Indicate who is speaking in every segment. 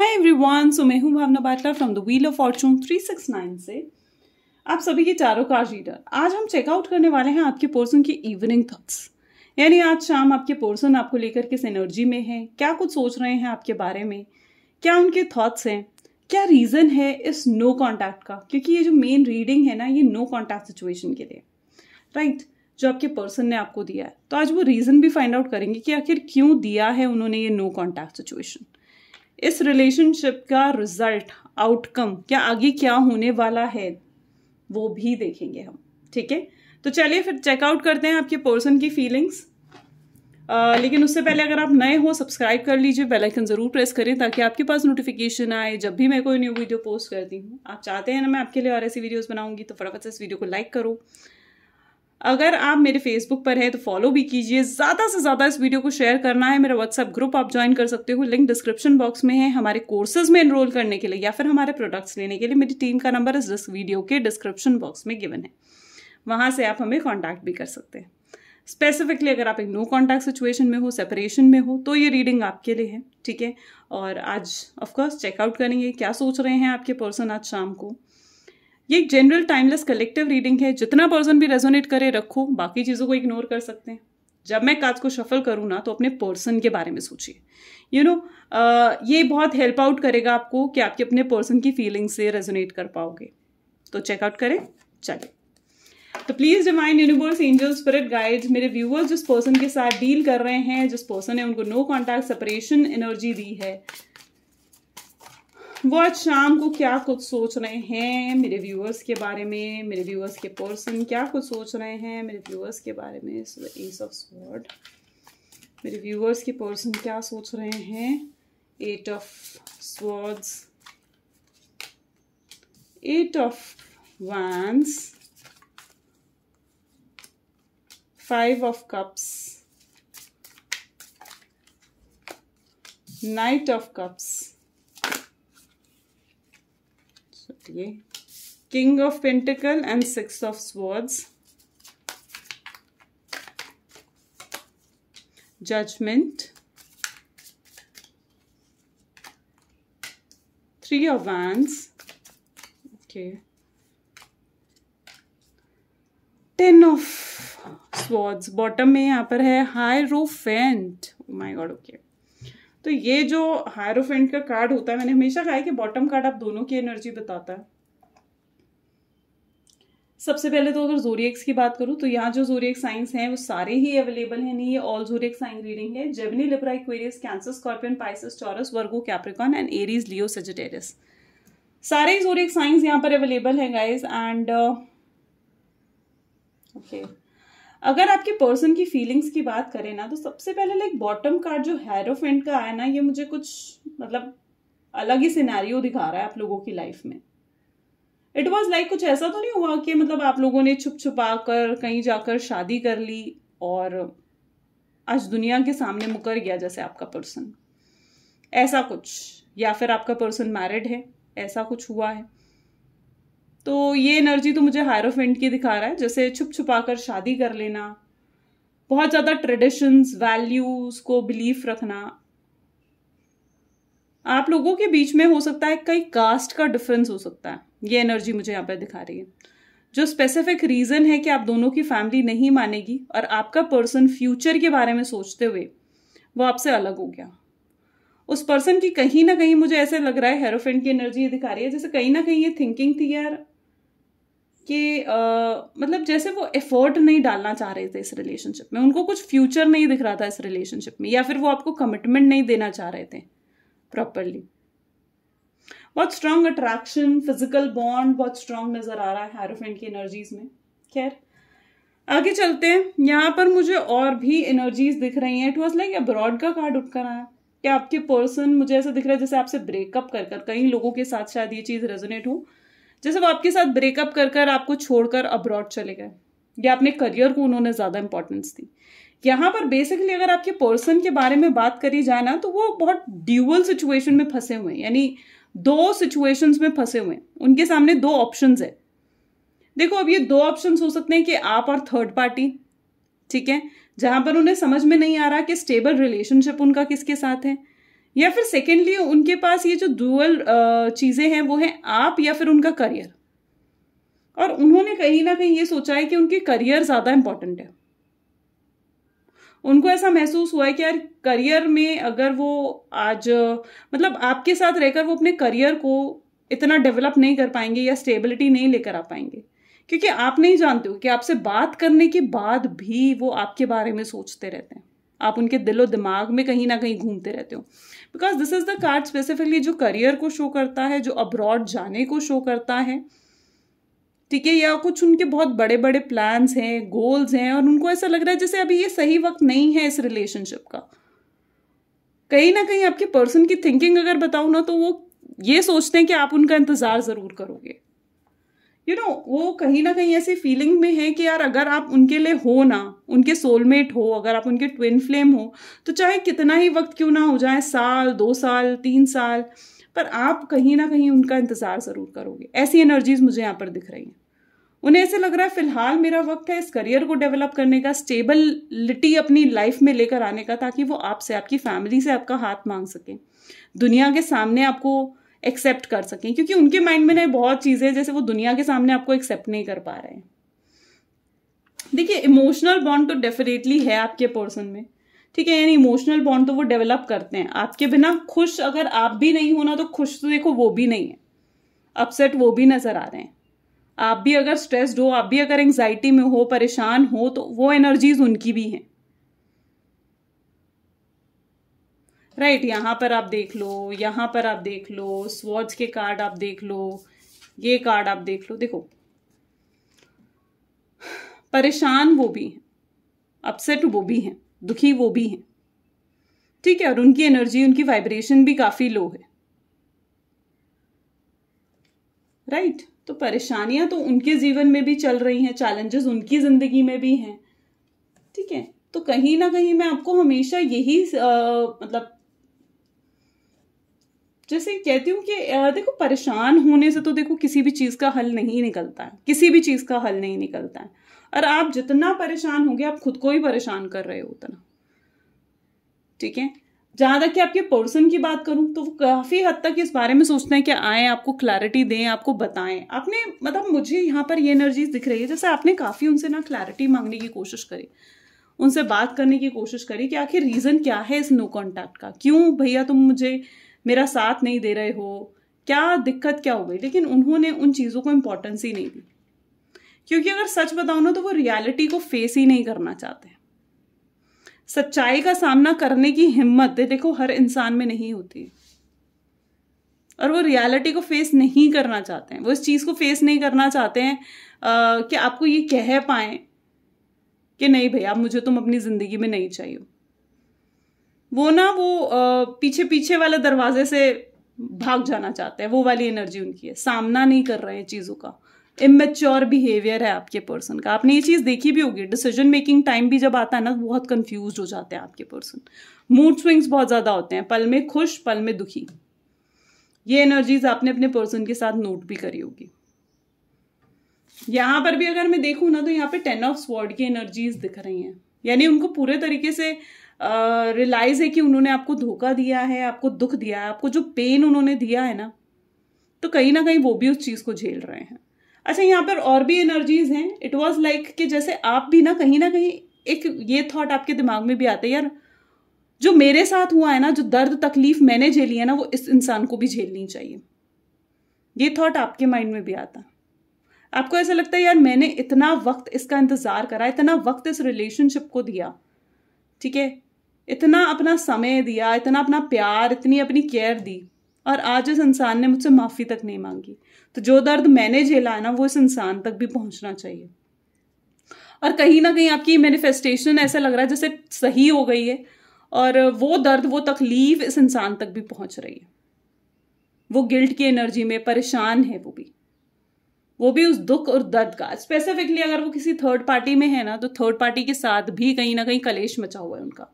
Speaker 1: Hi everyone so मैं हूं Bhavna Batla from the Wheel of Fortune 369 से आप सभी के चारों कार रीडर आज हम चेकआउट करने वाले हैं आपके पोर्सन की इवनिंग थॉट्स यानी आज शाम आपके पोर्सन आपको लेकर किस एनर्जी में है क्या कुछ सोच रहे हैं आपके बारे में क्या उनके थॉट्स हैं क्या रीज़न है इस नो no कॉन्टैक्ट का क्योंकि ये जो मेन रीडिंग है ना ये नो कॉन्टैक्ट सिचुएशन के लिए राइट right, जो आपके पर्सन ने आपको दिया है तो आज वो रीज़न भी फाइंड आउट करेंगे कि आखिर क्यों दिया है उन्होंने ये नो कॉन्टैक्ट सिचुएशन इस रिलेशनशिप का रिजल्ट आउटकम क्या आगे क्या होने वाला है वो भी देखेंगे हम ठीक है तो चलिए फिर चेकआउट करते हैं आपके पर्सन की फीलिंग्स आ, लेकिन उससे पहले अगर आप नए हो सब्सक्राइब कर लीजिए बेल आइकन ज़रूर प्रेस करें ताकि आपके पास नोटिफिकेशन आए जब भी मैं कोई न्यू वीडियो पोस्ट करती हूँ आप चाहते हैं ना मैं आपके लिए और ऐसी वीडियोस बनाऊंगी तो फटाफट से इस वीडियो को लाइक करो अगर आप मेरे फेसबुक पर हैं तो फॉलो भी कीजिए ज़्यादा से ज़्यादा इस वीडियो को शेयर करना है मेरा व्हाट्सअप ग्रुप आप ज्वाइन कर सकते हो लिंक डिस्क्रिप्शन बॉक्स में है हमारे कोर्सेज में एनरोल करने के लिए या फिर हमारे प्रोडक्ट्स लेने के लिए मेरी टीम का नंबर इस वीडियो के डिस्क्रिप्शन बॉक्स में गिवन है वहाँ से आप हमें कॉन्टैक्ट भी कर सकते हैं स्पेसिफिकली अगर आप एक नो कॉन्टैक्ट सिचुएशन में हो सेपरेशन में हो तो ये रीडिंग आपके लिए है ठीक है और आज ऑफकोर्स चेकआउट करेंगे क्या सोच रहे हैं आपके पर्सन आज शाम को ये एक जनरल टाइमलेस कलेक्टिव रीडिंग है जितना पर्सन भी रेजोनेट करे रखो बाकी चीज़ों को इग्नोर कर सकते हैं जब मैं काज को शफल करूँ ना तो अपने पर्सन के बारे में सोचिए यू नो ये बहुत हेल्प आउट करेगा आपको कि आपके अपने पर्सन की फीलिंग से रेजोनेट कर पाओगे तो चेकआउट करें चलिए तो please divine universe angel spirit guide मेरे व्यूअर्स जिस पर्सन के साथ डील कर रहे हैं जिस पर्सन ने उनको नो कॉन्टैक्ट सेपरेशन एनर्जी दी है वो आज शाम को क्या कुछ सोच रहे हैं मेरे व्यूअर्स के बारे में मेरे व्यूअर्स के पर्सन क्या कुछ सोच रहे हैं मेरे व्यूअर्स के बारे में एस ऑफ स्वॉर्ड मेरे व्यूअर्स के पर्सन क्या सोच रहे हैं eight of swords eight of wands five of cups knight of cups ये king of pentacle and six of swords judgement three of wands okay ten of swords bottom में यहां पर है हाई रूफ फेंट माई गॉड ओके तो ये जो hierophant का कार्ड होता है मैंने हमेशा कहा है कि बॉटम कार्ड आप दोनों की एनर्जी बताता है सबसे पहले तो अगर जोरियक्स की बात करूं तो यहाँ जो जोरियक्स साइंस हैं वो सारे ही अवेलेबल हैं नहीं ये ऑल जोरियक्स साइन रीडिंग है Gemini Libra Aquarius Cancer Scorpion Pisces Taurus Virgo Capricorn and Aries Leo Sagittarius सारे ही जोरियक्स साइंस यहाँ पर अवेलेबल हैं गाइज एंड ओके अगर आपके पर्सन की फीलिंग्स की बात करें ना तो सबसे पहले लाइक बॉटम कार्ड जो हेरोफेंट का आया ना ये मुझे कुछ मतलब अलग ही सिनेरियो दिखा रहा है आप लोगों की लाइफ में इट वॉज लाइक कुछ ऐसा तो नहीं हुआ कि मतलब आप लोगों ने छुप छुपा कर कहीं जाकर शादी कर ली और आज दुनिया के सामने मुकर गया जैसे आपका पर्सन ऐसा कुछ या फिर आपका पर्सन मैरिड है ऐसा कुछ हुआ है तो ये एनर्जी तो मुझे हायरोफेंट की दिखा रहा है जैसे छुप छुपा कर शादी कर लेना बहुत ज़्यादा ट्रेडिशंस वैल्यूज़ को बिलीफ रखना आप लोगों के बीच में हो सकता है कई कास्ट का डिफरेंस हो सकता है ये एनर्जी मुझे यहाँ पर दिखा रही है जो स्पेसिफिक रीज़न है कि आप दोनों की फैमिली नहीं मानेगी और आपका पर्सन फ्यूचर के बारे में सोचते हुए वो आपसे अलग हो गया उस पर्सन की कहीं ना कहीं मुझे ऐसे लग रहा है हेरोफेंट की एनर्जी दिखा रही है जैसे कहीं ना कहीं ये थिंकिंग थी यार कि uh, मतलब जैसे वो एफर्ट नहीं डालना चाह रहे थे इस रिलेशनशिप में उनको कुछ फ्यूचर नहीं दिख रहा था इस रिलेशनशिप में या फिर वो आपको कमिटमेंट नहीं देना चाह रहे थे प्रॉपरली बहुत स्ट्रांग अट्रैक्शन फिजिकल बॉन्ड बहुत स्ट्रांग नज़र आ रहा है हेरोफेंट की एनर्जीज में खैर आगे चलते हैं यहाँ पर मुझे और भी एनर्जीज दिख रही हैं इट वॉज लाइक अब्रॉड का कार्ड उठ कर आया क्या आपके पर्सन मुझे ऐसा दिख रहा है जैसे आपसे ब्रेकअप कर कर कई लोगों के साथ शायद ये चीज़ रेजोनेट हो जैसे वो आपके साथ ब्रेकअप कर कर आपको छोड़कर अब्रॉड चले गए या अपने करियर को उन्होंने ज़्यादा इंपॉर्टेंस दी यहाँ पर बेसिकली अगर आपके पर्सन के बारे में बात करी जाए ना तो वो बहुत ड्यूअल सिचुएशन में फंसे हुए हैं यानी दो सिचुएशंस में फंसे हुए हैं उनके सामने दो ऑप्शंस है देखो अब ये दो ऑप्शंस हो सकते हैं कि आप और थर्ड पार्टी ठीक है जहाँ पर उन्हें समझ में नहीं आ रहा कि स्टेबल रिलेशनशिप उनका किसके साथ है या फिर सेकेंडली उनके पास ये जो डुअल चीज़ें हैं वो हैं आप या फिर उनका करियर और उन्होंने कहीं ना कहीं ये सोचा है कि उनके करियर ज़्यादा इम्पॉर्टेंट है उनको ऐसा महसूस हुआ है कि यार करियर में अगर वो आज मतलब आपके साथ रहकर वो अपने करियर को इतना डेवलप नहीं कर पाएंगे या स्टेबिलिटी नहीं लेकर आ पाएंगे क्योंकि आप नहीं जानते हो कि आपसे बात करने के बाद भी वो आपके बारे में सोचते रहते हैं आप उनके दिलो दिमाग में कहीं ना कहीं घूमते रहते हो because this is the card specifically जो करियर को शो करता है जो अब्रॉड जाने को शो करता है ठीक है या कुछ उनके बहुत बड़े बड़े प्लान्स हैं गोल्स हैं और उनको ऐसा लग रहा है जैसे अभी ये सही वक्त नहीं है इस रिलेशनशिप का कहीं ना कहीं आपके पर्सन की थिंकिंग अगर बताऊँ ना तो वो ये सोचते हैं कि आप उनका इंतज़ार ज़रूर करोगे यू you नो know, वो कहीं ना कहीं ऐसी फीलिंग में है कि यार अगर आप उनके लिए हो ना उनके सोलमेट हो अगर आप उनके ट्विन फ्लेम हो तो चाहे कितना ही वक्त क्यों ना हो जाए साल दो साल तीन साल पर आप कहीं ना कहीं उनका इंतज़ार ज़रूर करोगे ऐसी एनर्जीज़ मुझे यहाँ पर दिख रही हैं उन्हें ऐसे लग रहा है फ़िलहाल मेरा वक्त है इस करियर को डेवलप करने का स्टेबलिटी अपनी लाइफ में लेकर आने का ताकि वो आपसे आपकी फैमिली से आपका हाथ मांग सकें दुनिया के सामने आपको एक्सेप्ट कर सकें क्योंकि उनके माइंड में ना बहुत चीज़ें जैसे वो दुनिया के सामने आपको एक्सेप्ट नहीं कर पा रहे हैं देखिए इमोशनल बॉन्ड तो डेफिनेटली है आपके पर्सन में ठीक है यानी इमोशनल बॉन्ड तो वो डेवलप करते हैं आपके बिना खुश अगर आप भी नहीं होना तो खुश तो देखो वो भी नहीं है अपसेट वो भी नज़र आ रहे हैं आप भी अगर स्ट्रेस्ड हो आप भी अगर एंग्जाइटी में हो परेशान हो तो वो एनर्जीज उनकी भी हैं राइट right, यहाँ पर आप देख लो यहाँ पर आप देख लो स्वॉर्ड्स के कार्ड आप देख लो ये कार्ड आप देख लो देखो परेशान वो भी हैं अपसेट वो भी हैं दुखी वो भी हैं ठीक है और उनकी एनर्जी उनकी वाइब्रेशन भी काफ़ी लो है राइट right? तो परेशानियां तो उनके जीवन में भी चल रही हैं चैलेंजेस उनकी ज़िंदगी में भी हैं ठीक है तो कहीं ना कहीं मैं आपको हमेशा यही आ, मतलब जैसे कहती हूँ कि देखो परेशान होने से तो देखो किसी भी चीज़ का हल नहीं निकलता है किसी भी चीज़ का हल नहीं निकलता है और आप जितना परेशान होंगे आप खुद को ही परेशान कर रहे हो उतना ठीक है जहाँ तक कि आपके पर्सन की बात करूँ तो वो काफ़ी हद तक इस बारे में सोचते हैं कि आए आपको क्लैरिटी दें आपको बताएं आपने मतलब मुझे यहाँ पर ये एनर्जीज दिख रही है जैसे आपने काफ़ी उनसे ना क्लैरिटी मांगने की कोशिश करी उनसे बात करने की कोशिश करी कि आखिर रीज़न क्या है इस नो कॉन्टैक्ट का क्यों भैया तुम मुझे मेरा साथ नहीं दे रहे हो क्या दिक्कत क्या हो गई लेकिन उन्होंने उन चीज़ों को इम्पोर्टेंस ही नहीं दी क्योंकि अगर सच बताओ ना तो वो रियलिटी को फेस ही नहीं करना चाहते सच्चाई का सामना करने की हिम्मत देखो हर इंसान में नहीं होती और वो रियलिटी को फेस नहीं करना चाहते हैं वो इस चीज़ को फेस नहीं करना चाहते हैं आ, कि आपको ये कह पाएं कि नहीं भैया मुझे तुम अपनी ज़िंदगी में नहीं चाहिए वो ना वो पीछे पीछे वाले दरवाजे से भाग जाना चाहते हैं वो वाली एनर्जी उनकी है सामना नहीं कर रहे हैं चीज़ों का इमेच्योर बिहेवियर है आपके पर्सन का आपने ये चीज़ देखी भी होगी डिसीजन मेकिंग टाइम भी जब आता है ना बहुत कंफ्यूज हो जाते हैं आपके पर्सन मूड स्विंग्स बहुत ज़्यादा होते हैं पल में खुश पल में दुखी ये एनर्जीज आपने अपने पर्सन के साथ नोट भी करी होगी यहाँ पर भी अगर मैं देखूँ ना तो यहाँ पे टेन ऑफ स्वॉर्ड की एनर्जीज दिख रही हैं यानी उनको पूरे तरीके से रियलाइज है कि उन्होंने आपको धोखा दिया है आपको दुख दिया है आपको जो पेन उन्होंने दिया है ना तो कहीं ना कहीं वो भी उस चीज़ को झेल रहे हैं अच्छा यहाँ पर और भी एनर्जीज हैं इट वॉज लाइक कि जैसे आप भी ना कहीं ना कहीं एक ये थॉट आपके दिमाग में भी आता है यार जो मेरे साथ हुआ है ना जो दर्द तकलीफ मैंने झेली है ना वो इस इंसान को भी झेलनी चाहिए ये थॉट आपके माइंड में भी आता आपको ऐसा लगता है यार मैंने इतना वक्त इसका इंतज़ार करा इतना वक्त इस रिलेशनशिप को दिया ठीक है इतना अपना समय दिया इतना अपना प्यार इतनी अपनी केयर दी और आज इस इंसान ने मुझसे माफ़ी तक नहीं मांगी तो जो दर्द मैंने झेला है ना वो इस इंसान तक भी पहुंचना चाहिए और कहीं ना कहीं आपकी मैनिफेस्टेशन ऐसा लग रहा है जैसे सही हो गई है और वो दर्द वो तकलीफ इस इंसान तक भी पहुंच रही है वो गिल्ट की एनर्जी में परेशान है वो भी वो भी उस दुख और दर्द का स्पेसिफिकली अगर वो किसी थर्ड पार्टी में है ना तो थर्ड पार्टी के साथ भी कहीं ना कहीं कलेश मचा हुआ है उनका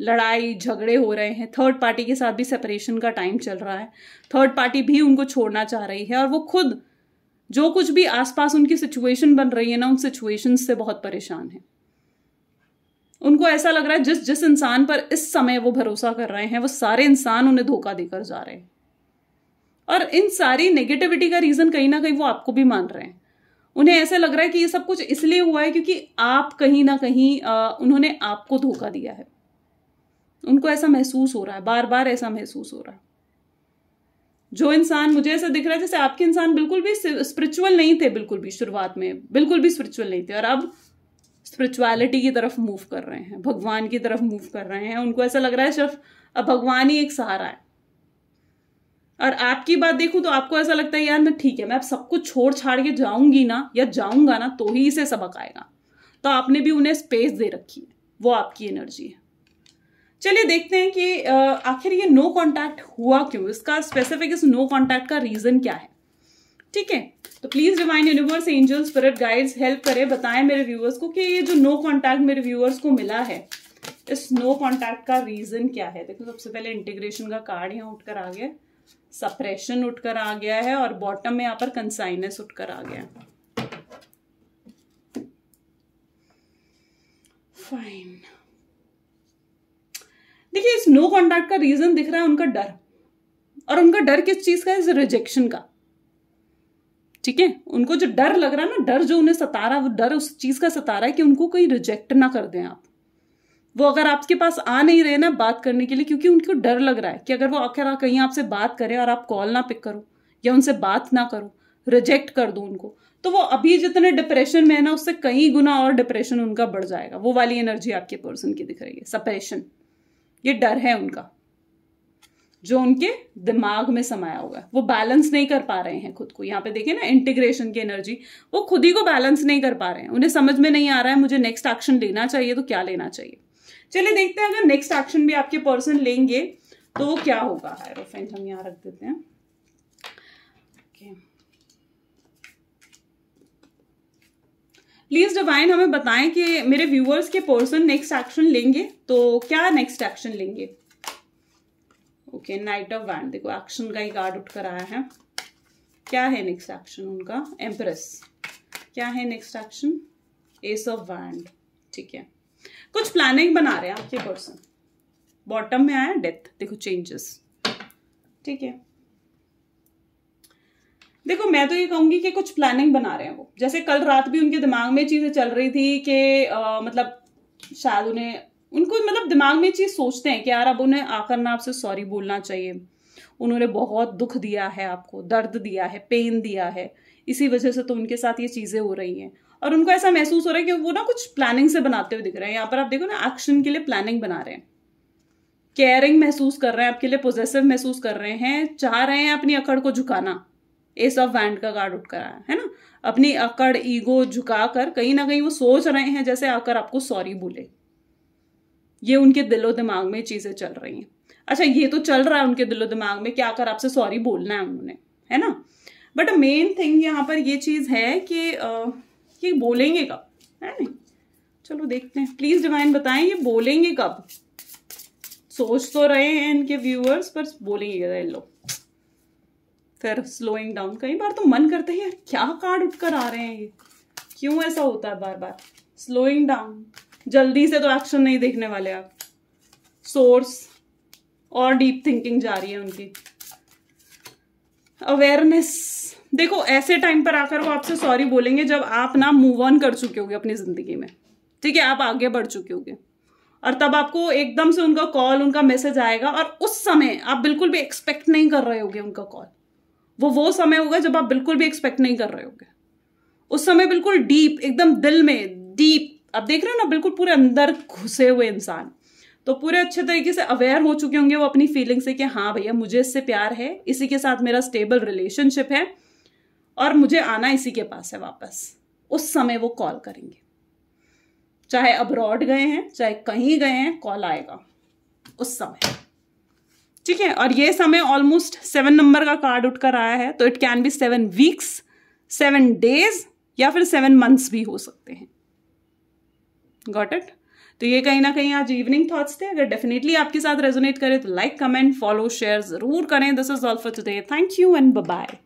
Speaker 1: लड़ाई झगड़े हो रहे हैं थर्ड पार्टी के साथ भी सेपरेशन का टाइम चल रहा है थर्ड पार्टी भी उनको छोड़ना चाह रही है और वो खुद जो कुछ भी आसपास उनकी सिचुएशन बन रही है ना उन सिचुएशन से बहुत परेशान है उनको ऐसा लग रहा है जिस जिस इंसान पर इस समय वो भरोसा कर रहे हैं वो सारे इंसान उन्हें धोखा देकर जा रहे हैं और इन सारी नेगेटिविटी का रीज़न कहीं ना कहीं वो आपको भी मान रहे हैं उन्हें ऐसा लग रहा है कि ये सब कुछ इसलिए हुआ है क्योंकि आप कहीं ना कहीं उन्होंने आपको धोखा दिया है उनको ऐसा महसूस हो रहा है बार बार ऐसा महसूस हो रहा है जो इंसान मुझे ऐसा दिख रहा है जैसे आपके इंसान बिल्कुल भी स्पिरिचुअल नहीं थे बिल्कुल भी शुरुआत में बिल्कुल भी स्पिरिचुअल नहीं थे और अब स्पिरिचुअलिटी की तरफ मूव कर रहे हैं भगवान की तरफ मूव कर रहे हैं उनको ऐसा लग रहा है सिर्फ अब भगवान ही एक सहारा है और आपकी बात देखूं तो आपको ऐसा लगता है यार मैं ठीक है मैं अब सब कुछ छोड़ छाड़ के जाऊंगी ना या जाऊंगा ना तो ही इसे सबक आएगा तो आपने भी उन्हें स्पेस दे रखी है वो आपकी एनर्जी है चलिए देखते हैं कि आखिर ये नो कॉन्टैक्ट हुआ क्यों इसका स्पेसिफिक इस नो कॉन्टैक्ट का रीजन क्या है ठीक है तो please divine universe angels spirit guides help करें बताएं मेरे व्यूअर्स को कि ये जो नो कॉन्टैक्ट मेरे व्यूअर्स को मिला है इस नो कॉन्टैक्ट का रीजन क्या है देखो सबसे पहले इंटीग्रेशन का कार्ड यहाँ उठकर आ गया सप्रेशन उठकर आ गया है और बॉटम में यहाँ पर कंसाइनेस उठकर आ गया फाइन नो कॉन्टैक्ट का रीजन दिख रहा है उनका डर और उनका डर किस चीज का है रिजेक्शन का ठीक है उनको जो डर लग रहा है ना डर जो उन्हें सता रहा वो डर उस चीज का सता रहा है कि उनको कोई रिजेक्ट ना कर दें आप वो अगर आपके पास आ नहीं रहे ना बात करने के लिए क्योंकि उनको डर लग रहा है कि अगर वो आखिर कहीं आपसे बात करें और आप कॉल ना पिक करो या उनसे बात ना करो रिजेक्ट कर दो उनको तो वो अभी जितने डिप्रेशन में है ना उससे कई गुना और डिप्रेशन उनका बढ़ जाएगा वो वाली एनर्जी आपके पर्सन की दिख रही है सपरेशन ये डर है उनका जो उनके दिमाग में समाया हुआ है वो बैलेंस नहीं कर पा रहे हैं खुद को यहाँ पे देखिए ना इंटीग्रेशन की एनर्जी वो खुद ही को बैलेंस नहीं कर पा रहे हैं उन्हें समझ में नहीं आ रहा है मुझे नेक्स्ट एक्शन लेना चाहिए तो क्या लेना चाहिए चलिए देखते हैं अगर नेक्स्ट एक्शन भी आपके पर्सन लेंगे तो वो क्या होगा हायरोफेंट हम यहाँ रख देते हैं okay. प्लीज डिवाइन हमें बताएं कि मेरे व्यूअर्स के पर्सन नेक्स्ट एक्शन लेंगे तो क्या नेक्स्ट एक्शन लेंगे ओके नाइट ऑफ वैंड देखो एक्शन का ही कार्ड उठ कर आया है क्या है नेक्स्ट एक्शन उनका एम्प्रेस क्या है next action ace of wand ठीक है कुछ प्लानिंग बना रहे हैं आपके पर्सन बॉटम में आया डेथ देखो चेंजेस ठीक है देखो मैं तो ये कहूंगी कि कुछ प्लानिंग बना रहे हैं वो जैसे कल रात भी उनके दिमाग में चीजें चल रही थी कि मतलब शायद उन्हें उनको मतलब दिमाग में चीज सोचते हैं कि यार अब उन्हें आकर ना आपसे सॉरी बोलना चाहिए उन्होंने बहुत दुख दिया है आपको दर्द दिया है पेन दिया है इसी वजह से तो उनके साथ ये चीजें हो रही हैं और उनको ऐसा महसूस हो रहा है कि वो ना कुछ प्लानिंग से बनाते हुए दिख रहे हैं यहाँ पर आप देखो ना एक्शन के लिए प्लानिंग बना रहे हैं केयरिंग महसूस कर रहे हैं आपके लिए पोजेसिव महसूस कर रहे हैं चाह रहे हैं अपनी अकड़ को झुकाना एस ऑफ वैंड का कार्ड उठ आया है ना अपनी अकड़ ईगो झुका कर कहीं ना कहीं वो सोच रहे हैं जैसे आकर आपको सॉरी बोले ये उनके दिलो दिमाग में चीजें चल रही हैं अच्छा ये तो चल रहा है उनके दिलो दिमाग में क्या आकर आपसे सॉरी बोलना है उन्होंने है ना बट मेन थिंग यहाँ पर ये चीज है कि आ, ये बोलेंगे कब है नहीं चलो देखते हैं प्लीज डिवाइन बताएं ये बोलेंगे कब सोच तो रहे हैं इनके व्यूअर्स पर बोलेंगे लोग फिर स्लोइंग डाउन कई बार तो मन करते हैं यार क्या कार्ड उठकर आ रहे हैं ये क्यों ऐसा होता है बार बार स्लोइंग डाउन जल्दी से तो एक्शन नहीं देखने वाले आप सोर्स और डीप थिंकिंग जा रही है उनकी अवेयरनेस देखो ऐसे टाइम पर आकर वो आपसे सॉरी बोलेंगे जब आप ना मूव ऑन कर चुके होगे अपनी ज़िंदगी में ठीक है आप आगे बढ़ चुके होगे और तब आपको एकदम से उनका कॉल उनका मैसेज आएगा और उस समय आप बिल्कुल भी एक्सपेक्ट नहीं कर रहे होगे उनका कॉल वो वो समय होगा जब आप बिल्कुल भी एक्सपेक्ट नहीं कर रहे होगे उस समय बिल्कुल डीप एकदम दिल में डीप आप देख रहे हो ना बिल्कुल पूरे अंदर घुसे हुए इंसान तो पूरे अच्छे तरीके से अवेयर हो चुके होंगे वो अपनी फीलिंग से कि हाँ भैया मुझे इससे प्यार है इसी के साथ मेरा स्टेबल रिलेशनशिप है और मुझे आना इसी के पास है वापस उस समय वो कॉल करेंगे चाहे अब्रॉड गए हैं चाहे कहीं गए हैं कॉल आएगा उस समय ठीक है और ये समय ऑलमोस्ट सेवन नंबर का कार्ड उठकर आया है तो it can be seven weeks seven days या फिर सेवन मंथ्स भी हो सकते हैं गॉट इट तो ये कहीं ना कहीं आज इवनिंग थॉट्स थे अगर डेफिनेटली आपके साथ रेजोनेट करें तो लाइक कमेंट फॉलो शेयर जरूर करें this is all for today thank you and bye